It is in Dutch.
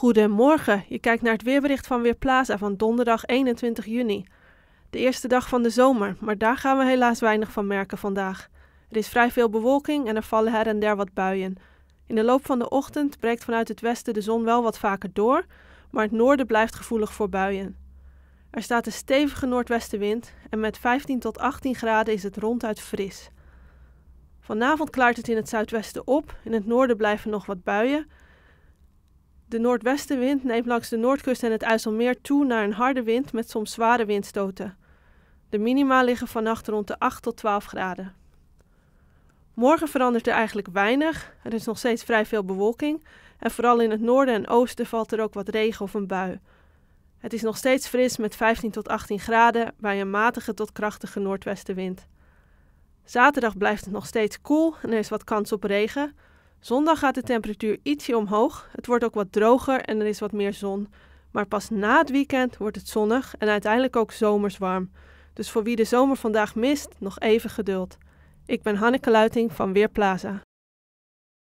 Goedemorgen, je kijkt naar het weerbericht van Weerplaza van donderdag 21 juni. De eerste dag van de zomer, maar daar gaan we helaas weinig van merken vandaag. Er is vrij veel bewolking en er vallen her en der wat buien. In de loop van de ochtend breekt vanuit het westen de zon wel wat vaker door, maar het noorden blijft gevoelig voor buien. Er staat een stevige noordwestenwind en met 15 tot 18 graden is het ronduit fris. Vanavond klaart het in het zuidwesten op, in het noorden blijven nog wat buien de noordwestenwind neemt langs de noordkust en het IJsselmeer toe naar een harde wind met soms zware windstoten. De minima liggen vannacht rond de 8 tot 12 graden. Morgen verandert er eigenlijk weinig. Er is nog steeds vrij veel bewolking. En vooral in het noorden en oosten valt er ook wat regen of een bui. Het is nog steeds fris met 15 tot 18 graden bij een matige tot krachtige noordwestenwind. Zaterdag blijft het nog steeds koel en er is wat kans op regen. Zondag gaat de temperatuur ietsje omhoog. Het wordt ook wat droger en er is wat meer zon. Maar pas na het weekend wordt het zonnig en uiteindelijk ook zomers warm. Dus voor wie de zomer vandaag mist, nog even geduld. Ik ben Hanneke Luiting van Weerplaza.